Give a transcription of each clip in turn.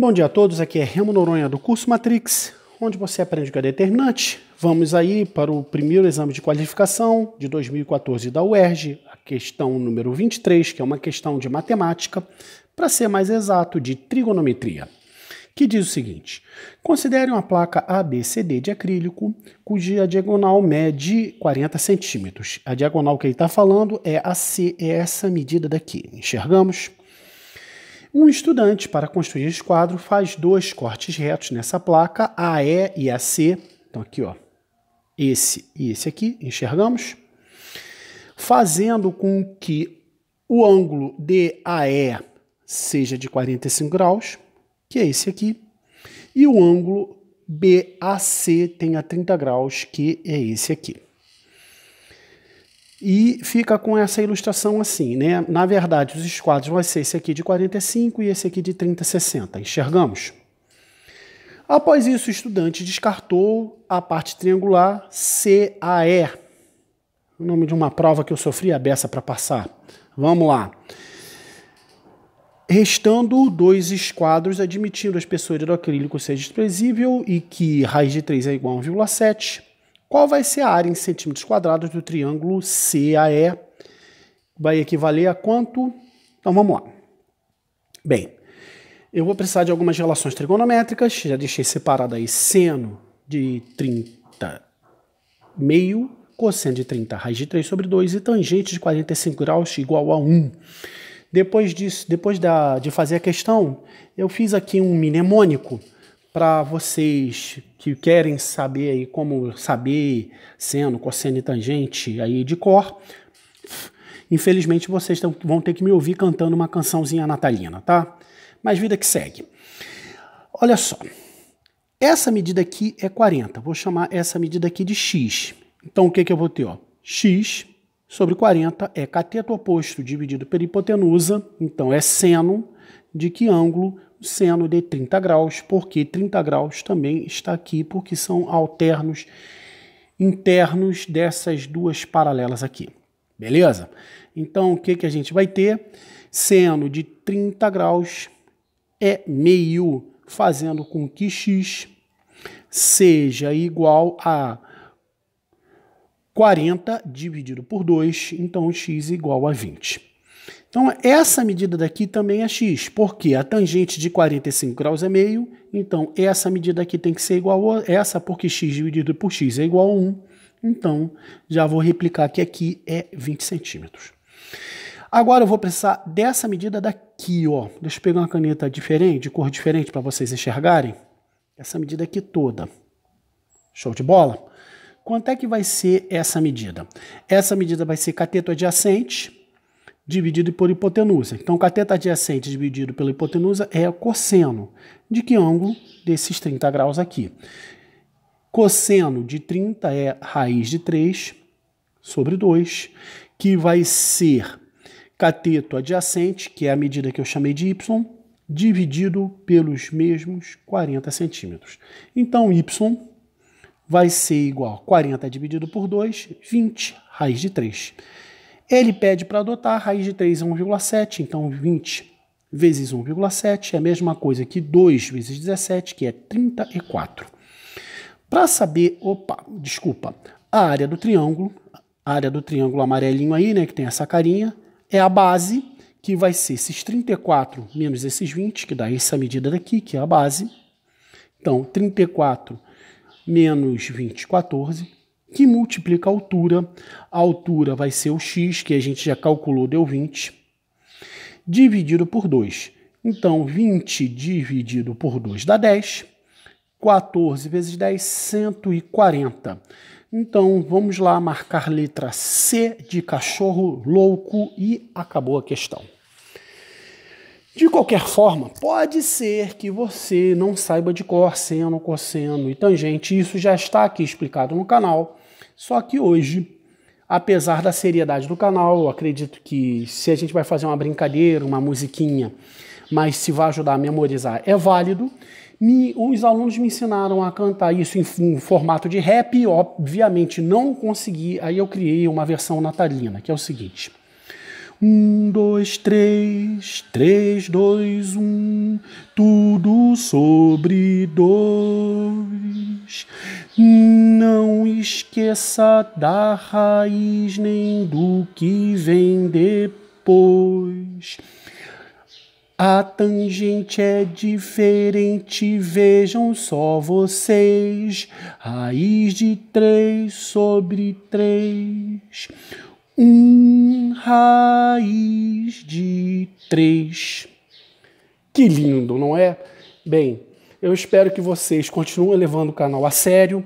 Bom dia a todos, aqui é Remo Noronha do curso Matrix, onde você aprende o que é determinante. Vamos aí para o primeiro exame de qualificação de 2014 da UERJ, a questão número 23, que é uma questão de matemática, para ser mais exato, de trigonometria, que diz o seguinte: considere uma placa ABCD de acrílico, cuja diagonal mede 40 centímetros. A diagonal que ele está falando é a C, é essa medida daqui. Enxergamos? Um estudante, para construir esse quadro, faz dois cortes retos nessa placa, AE e AC. Então, aqui, ó, esse e esse aqui, enxergamos? Fazendo com que o ângulo DAE seja de 45 graus, que é esse aqui, e o ângulo BAC tenha 30 graus, que é esse aqui. E fica com essa ilustração assim, né? Na verdade, os esquadros vão ser esse aqui de 45 e esse aqui de 30 60. Enxergamos? Após isso, o estudante descartou a parte triangular CAE, o nome de uma prova que eu sofri a beça para passar. Vamos lá. Restando dois esquadros, admitindo a espessura do acrílico seja desprezível e que raiz de 3 é igual a 1,7, qual vai ser a área em centímetros quadrados do triângulo CAE? Vai equivaler a quanto? Então vamos lá. Bem, eu vou precisar de algumas relações trigonométricas, já deixei separado aí seno de 30 meio, cosseno de 30 raiz de 3 sobre 2 e tangente de 45 graus igual a 1. Depois disso, depois da, de fazer a questão, eu fiz aqui um mnemônico para vocês que querem saber aí como saber seno, cosseno e tangente aí de cor, infelizmente vocês vão ter que me ouvir cantando uma cançãozinha natalina, tá? Mas vida que segue. Olha só. Essa medida aqui é 40. Vou chamar essa medida aqui de x. Então o que, que eu vou ter? Ó? x sobre 40 é cateto oposto dividido pela hipotenusa, então é seno de que ângulo seno de 30 graus, porque 30 graus também está aqui, porque são alternos internos dessas duas paralelas aqui. Beleza? Então, o que, que a gente vai ter? Seno de 30 graus é meio, fazendo com que x seja igual a 40 dividido por 2, então x igual a 20. Então, essa medida daqui também é x, porque a tangente de 45 graus é meio, então essa medida aqui tem que ser igual a essa, porque x dividido por x é igual a 1. Então, já vou replicar que aqui é 20 centímetros. Agora eu vou precisar dessa medida daqui, ó. Deixa eu pegar uma caneta diferente, de cor diferente, para vocês enxergarem. Essa medida aqui toda. Show de bola? Quanto é que vai ser essa medida? Essa medida vai ser cateto adjacente, dividido por hipotenusa. Então, o cateto adjacente dividido pela hipotenusa é cosseno. De que ângulo? Desses 30 graus aqui. Cosseno de 30 é raiz de 3 sobre 2, que vai ser cateto adjacente, que é a medida que eu chamei de y, dividido pelos mesmos 40 centímetros. Então, y vai ser igual a 40 dividido por 2, 20, raiz de 3. Ele pede para adotar raiz de 3 é 1,7, então 20 vezes 1,7 é a mesma coisa que 2 vezes 17, que é 34. Para saber, opa, desculpa, a área do triângulo, a área do triângulo amarelinho aí, né, que tem essa carinha, é a base, que vai ser esses 34 menos esses 20, que dá essa medida daqui, que é a base. Então, 34 menos 20, 14 que multiplica a altura. A altura vai ser o x, que a gente já calculou, deu 20, dividido por 2. Então, 20 dividido por 2 dá 10. 14 vezes 10, 140. Então, vamos lá marcar letra C de cachorro louco e acabou a questão. De qualquer forma, pode ser que você não saiba de cor, seno, cosseno e tangente. Isso já está aqui explicado no canal. Só que hoje, apesar da seriedade do canal, acredito que se a gente vai fazer uma brincadeira, uma musiquinha, mas se vai ajudar a memorizar, é válido. Me, os alunos me ensinaram a cantar isso em, um formato de rap, obviamente não consegui, aí eu criei uma versão natalina, que é o seguinte. Um, dois, três, três, dois, um, tudo sobre dois esqueça da raiz nem do que vem depois. A tangente é diferente, vejam só vocês. Raiz de 3 sobre 3. um raiz de 3. Que lindo, não é? Bem, eu espero que vocês continuem levando o canal a sério.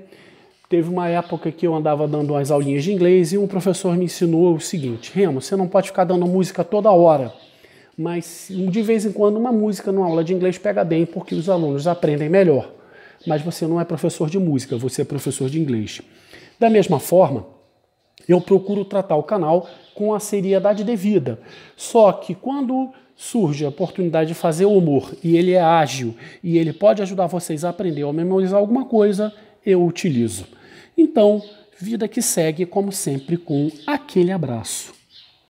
Teve uma época que eu andava dando umas aulinhas de inglês e um professor me ensinou o seguinte: Remo, você não pode ficar dando música toda hora, mas de vez em quando uma música numa aula de inglês pega bem porque os alunos aprendem melhor. Mas você não é professor de música, você é professor de inglês. Da mesma forma, eu procuro tratar o canal com a seriedade devida. Só que quando surge a oportunidade de fazer o humor e ele é ágil e ele pode ajudar vocês a aprender ou memorizar alguma coisa, eu utilizo. Então, vida que segue, como sempre, com aquele abraço.